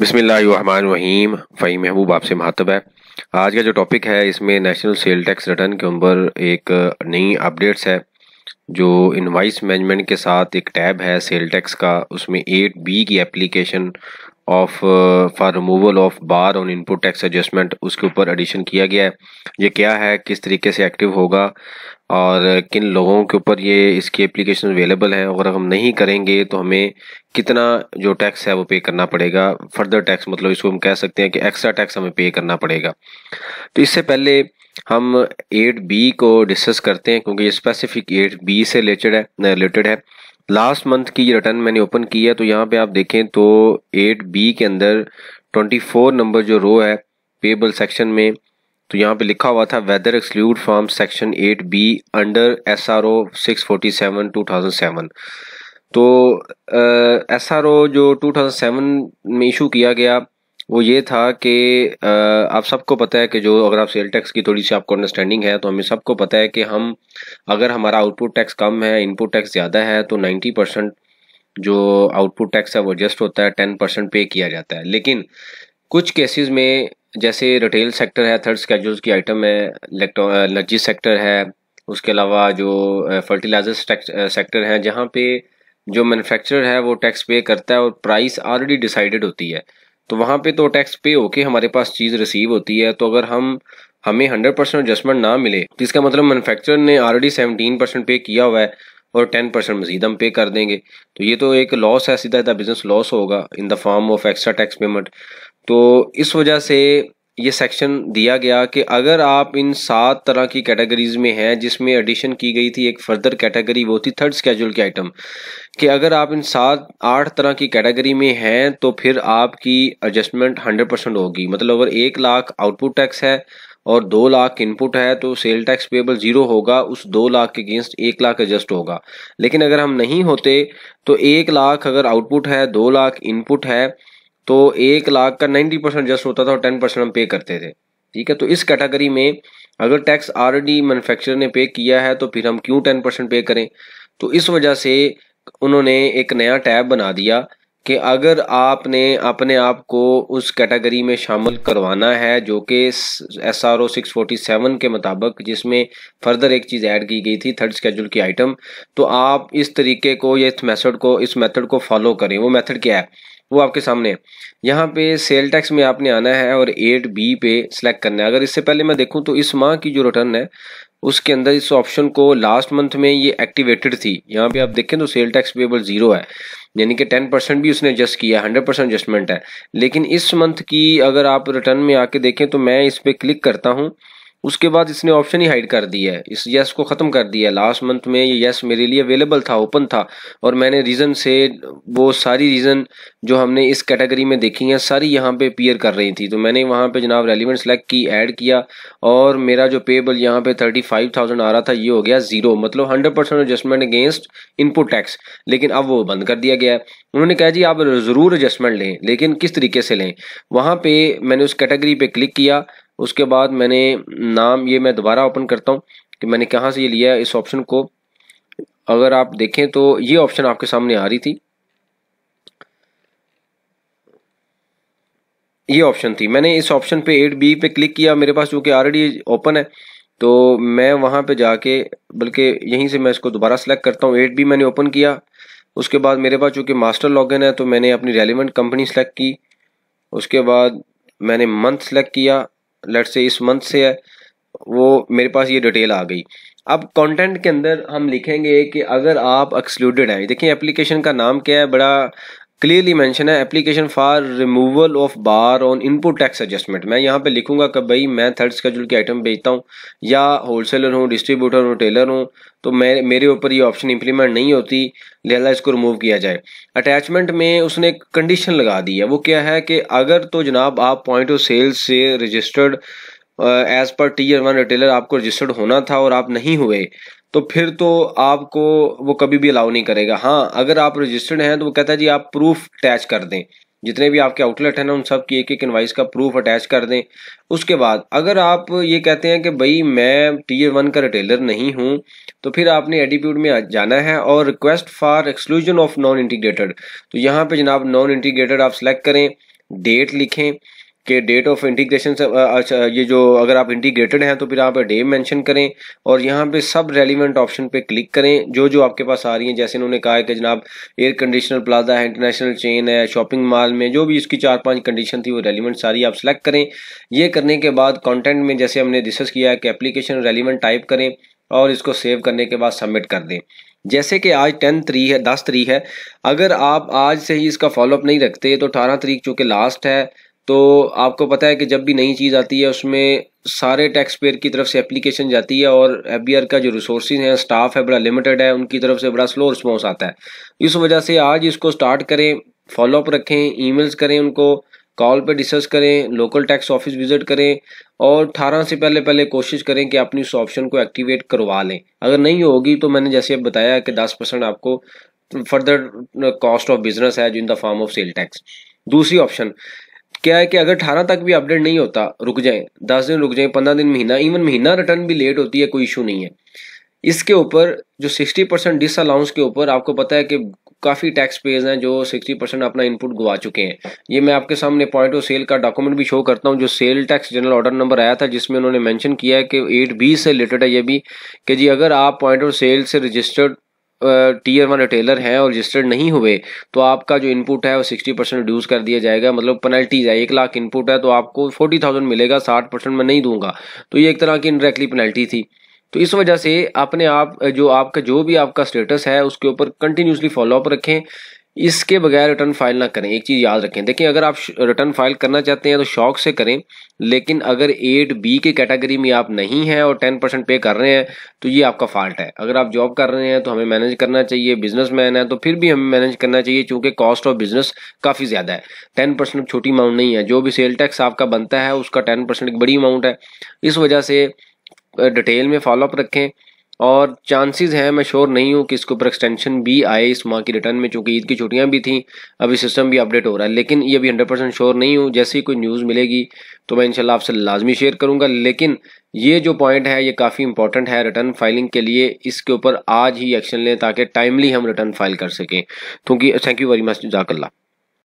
बिसमीम फ़ही महबूब आपसे महातब है आज का जो टॉपिक है इसमें नेशनल सेल टैक्स रिटर्न के ऊपर एक नई अपडेट्स है जो इनवाइस मैनेजमेंट के साथ एक टैब है सेल टैक्स का उसमें एट बी की application of for removal of bar on input tax adjustment उसके ऊपर एडिशन किया गया है ये क्या है किस तरीके से एक्टिव होगा और किन लोगों के ऊपर ये इसकी एप्लीकेशन अवेलेबल है अगर हम नहीं करेंगे तो हमें कितना जो टैक्स है वो पे करना पड़ेगा फर्दर टैक्स मतलब इसको हम कह सकते हैं कि एक्स्ट्रा टैक्स हमें पे करना पड़ेगा तो इससे पहले हम एट बी को डिस्कस करते हैं क्योंकि ये स्पेसिफिक एट बी से रिलेटेड है रिलेटेड है लास्ट मंथ की रिटर्न मैंने ओपन की है तो यहाँ पे आप देखें तो एट बी के अंदर ट्वेंटी फोर नंबर जो रो है पेबल सेक्शन में तो यहाँ पे लिखा हुआ था whether exclude from section 8 B under S R O six forty seven two thousand seven तो एस आर ओ जो टू थाउजेंड सेवन में इशू किया गया वो ये था कि आप सबको पता है कि जो अगर आप सेल टैक्स की थोड़ी सी आपको अंडरस्टैंडिंग है तो हमें सबको पता है कि हम अगर हमारा आउटपुट टैक्स कम है इनपुट टैक्स ज़्यादा है तो 90 परसेंट जो आउटपुट टैक्स है वो एडजस्ट होता है 10 परसेंट पे किया जाता है लेकिन कुछ केसेस में जैसे रिटेल सेक्टर है थर्ड स्केड्यूल्स की आइटम है लर्जी एनर्जी सेक्टर है उसके अलावा जो फर्टिलाइजर सेक्टर है जहाँ पे जो मैन्युफैक्चरर है वो टैक्स पे करता है और प्राइस ऑलरेडी डिसाइडेड होती है तो वहाँ पे तो टैक्स पे होके हमारे पास चीज़ रिसीव होती है तो अगर हम हमें हंड्रेड परसेंट एडजस्टमेंट ना मिले तो इसका मतलब मैनुफेक्चर ने ऑलरेडी सेवनटीन परसेंट पे किया हुआ है और टेन परसेंट मजीद हम पे कर देंगे तो ये तो एक लॉस है सीधा सीधा बिजनेस लॉस होगा in the form of extra tax payment तो इस वजह से ये सेक्शन दिया गया कि अगर आप इन सात तरह की कैटेगरीज में हैं जिसमें एडिशन की गई थी एक फर्दर कैटेगरी वो थी थर्ड स्केजूल के आइटम कि अगर आप इन सात आठ तरह की कैटेगरी में हैं तो फिर आपकी एडजस्टमेंट हंड्रेड परसेंट होगी मतलब अगर एक लाख आउटपुट टैक्स है और दो लाख इनपुट है तो सेल टैक्स पेबल जीरो होगा उस दो लाख के अगेंस्ट एक लाख एडजस्ट होगा लेकिन अगर हम नहीं होते तो एक लाख अगर आउटपुट है दो लाख इनपुट है तो एक लाख का नाइन्टी परसेंट जस्ट होता था और टेन परसेंट हम पे करते थे ठीक है तो इस कैटेगरी में अगर टैक्स ऑलरेडी मैन्युफैक्चरर ने पे किया है तो फिर हम क्यों टेन परसेंट पे करें तो इस वजह से उन्होंने एक नया टैब बना दिया कि अगर आपने अपने आप को उस कैटेगरी में शामिल करवाना है जो कि S R O six forty seven के मुताबिक जिसमें फर्दर एक चीज़ ऐड की गई थी थर्ड स्केड्यूल की आइटम तो आप इस तरीके को या इस मेथड को इस मेथड को फॉलो करें वो मेथड क्या है वो आपके सामने है यहाँ पे सेल टैक्स में आपने आना है और एट बी पे सिलेक्ट करना है अगर इससे पहले मैं देखूँ तो इस माह की जो रिटर्न है उसके अंदर इस ऑप्शन को लास्ट मंथ में ये एक्टिवेटेड थी यहाँ पे आप देखें तो सेल टैक्स पेबल जीरो है यानी कि टेन परसेंट भी उसने एडजस्ट किया हंड्रेड परसेंट एडजस्टमेंट है लेकिन इस मंथ की अगर आप रिटर्न में आके देखें तो मैं इस पर क्लिक करता हूँ उसके बाद इसने ऑप्शन ही हाइड कर दिया है इस येस को ख़त्म कर दिया लास्ट मंथ में ये येस मेरे लिए अवेलेबल था ओपन था और मैंने रीज़न से वो सारी रीज़न जो हमने इस कैटेगरी में देखी हैं सारी यहाँ पे अपीयर कर रही थी तो मैंने वहाँ पे जनाब रेलिवेंट सेलेक्ट की ऐड किया और मेरा जो पेबल यहाँ पे थर्टी फाइव थाउजेंड आ रहा था ये हो गया ज़ीरो मतलब hundred percent adjustment against input tax लेकिन अब वो बंद कर दिया गया है उन्होंने कहा जी आप ज़रूर एडजस्टमेंट लें लेकिन किस तरीके से लें वहाँ पर मैंने उस कैटेगरी पर क्लिक किया उसके बाद मैंने नाम ये मैं दोबारा ओपन करता हूँ कि मैंने कहाँ से ये लिया है इस ऑप्शन को अगर आप देखें तो ये ऑप्शन आपके सामने आ रही थी ये ऑप्शन थी मैंने इस ऑप्शन पे एट बी पे क्लिक किया मेरे पास जो कि ऑलरेडी ओपन है तो मैं वहाँ पे जाके बल्कि यहीं से मैं इसको दोबारा सेलेक्ट करता हूँ एट बी मैंने ओपन किया उसके बाद मेरे पास चूँकि मास्टर लॉगिन है तो मैंने अपनी रेलिवेंट कंपनी सेलेक्ट की उसके बाद मैंने मंथ सेलेक्ट किया लेट से इस मंथ से है वो मेरे पास ये डिटेल आ गई अब कंटेंट के अंदर हम लिखेंगे कि अगर आप एक्सक्लूडेड हैं देखिए एप्लीकेशन का नाम क्या है बड़ा क्लियरली मैंशन है application for removal of bar on input tax adjustment मैं यहाँ पे लिखूंगा कि भाई मैं थर्ड स्केड्यूल की आइटम बेचता हूँ या होलसेलर हूँ डिस्ट्रीब्यूटर हूँ टेलर हूँ तो मैं मेरे ऊपर ये ऑप्शन इंप्लीमेंट नहीं होती लिहाजा इसको रिमूव किया जाए अटैचमेंट में उसने एक कंडीशन लगा दी है वो क्या है कि अगर तो जनाब आप पॉइंट ऑफ सेल्स से registered as per T one retailer आपको रजिस्टर्ड होना था और आप नहीं हुए तो फिर तो आपको वो कभी भी अलाउ नहीं करेगा हाँ अगर आप रजिस्टर्ड हैं तो वो कहता है जी आप प्रूफ अटैच कर दें जितने भी आपके आउटलेट हैं ना उन सब की एक एक इन्वाइस का प्रूफ अटैच कर दें उसके बाद अगर आप ये कहते हैं कि भाई मैं टीयर वन का रिटेलर नहीं हूँ तो फिर आपने एटीट्यूड में जाना है और request for exclusion of non integrated तो यहाँ पे जनाब नॉन इंटीग्रेटेड आप सेलेक्ट करें डेट लिखें कि डेट ऑफ इंटीग्रेशन से अच्छा, ये जो अगर आप इंटीग्रेटेड हैं तो फिर यहाँ पर डे मेंशन करें और यहाँ पे सब रेलिवेंट ऑप्शन पे क्लिक करें जो जो आपके पास आ रही हैं जैसे इन्होंने कहा है कि जनाब एयर कंडीशनर प्लाजा है इंटरनेशनल चेन है शॉपिंग मॉल में जो भी इसकी चार पाँच कंडीशन थी वो रेलिवेंट सारी आप सेलेक्ट करें ये करने के बाद कॉन्टेंट में जैसे हमने डिस्कस किया है कि एप्लीकेशन रेलिवेंट टाइप करें और इसको सेव करने के बाद सबमिट कर दें जैसे कि आज टेन थ्री है दस तरीक है अगर आप आज से ही इसका फॉलोअप नहीं रखते तो अठारह तरीक चूँकि लास्ट है तो आपको पता है कि जब भी नई चीज़ आती है उसमें सारे टैक्स पेयर की तरफ से एप्लीकेशन जाती है और एफ का जो रिसोर्स हैं स्टाफ है बड़ा लिमिटेड है उनकी तरफ से बड़ा स्लो रिस्पॉन्स आता है इस वजह से आज इसको स्टार्ट करें फॉलोअप रखें ईमेल्स करें उनको कॉल पे डिस्कस करें लोकल टैक्स ऑफिस विजिट करें और अठारह से पहले पहले कोशिश करें कि अपनी उस ऑप्शन को एक्टिवेट करवा लें अगर नहीं होगी तो मैंने जैसे अब बताया कि दस परसेंट आपको फर्दर कॉस्ट ऑफ बिजनेस है जो in the form of sale tax दूसरी ऑप्शन क्या है कि अगर अठारह तक भी अपडेट नहीं होता रुक जाए दस दिन रुक जाए पंद्रह दिन महीना इवन महीना रिटर्न भी लेट होती है कोई इशू नहीं है इसके ऊपर जो सिक्सटी परसेंट डिस अलाउंस के ऊपर आपको पता है कि काफ़ी टैक्स पेज हैं जो सिक्सटी परसेंट अपना इनपुट गुवा चुके हैं ये मैं आपके सामने पॉइंट ऑफ सेल का डॉक्यूमेंट भी शो करता हूँ जो sale tax general order number आया था जिसमें उन्होंने मैंशन किया है कि एट बी से रिलेटेड है ये भी कि जी अगर आप पॉइंट ऑफ सेल से रजिस्टर्ड टीयर वन रिटेलर हैं और रजिस्टर्ड नहीं हुए तो आपका जो इनपुट है वो सिक्सटी परसेंट रिड्यूस कर दिया जाएगा मतलब पेनल्टीज है एक लाख इनपुट है तो आपको फोर्टी थाउजेंड मिलेगा साठ परसेंट मैं नहीं दूंगा तो ये एक तरह की इनडायरेक्टली पेनल्टी थी तो इस वजह से अपने आप जो आपका जो भी आपका स्टेटस है उसके ऊपर कंटिन्यूसली फॉलोअप रखें इसके बगैर रिटर्न फाइल ना करें एक चीज़ याद रखें देखिए अगर आप रिटर्न फाइल करना चाहते हैं तो शौक से करें लेकिन अगर एट बी के कैटेगरी में आप नहीं हैं और टेन परसेंट पे कर रहे हैं तो ये आपका फॉल्ट है अगर आप जॉब कर रहे हैं तो हमें मैनेज करना चाहिए बिजनेस मैन है तो फिर भी हमें मैनेज करना चाहिए चूँकि कॉस्ट ऑफ बिजनेस काफ़ी ज़्यादा है टेन परसेंट छोटी अमाउंट नहीं है जो भी सेल टैक्स आपका बनता है उसका टेन परसेंट एक बड़ी अमाउंट है इस वजह से डिटेल में फॉलोअप रखें और चांसेस हैं मैं श्योर नहीं हूँ कि इसके ऊपर एक्सटेंशन भी आए इस माह की रिटर्न में चूँकि ईद की छुट्टियाँ भी थी अभी सिस्टम भी अपडेट हो रहा है लेकिन ये भी हंड्रेड परसेंट श्योर नहीं हूँ जैसे ही कोई न्यूज़ मिलेगी तो मैं इनशाला आपसे लाजमी शेयर करूँगा लेकिन ये जो पॉइंट है ये काफ़ी इंपॉर्टेंट है रिटर्न फाइलिंग के लिए इसके ऊपर आज ही एक्शन लें ताकि टाइमली हम रिटर्न फाइल कर सकें क्योंकि थैंक यू वेरी मच जाकल्ला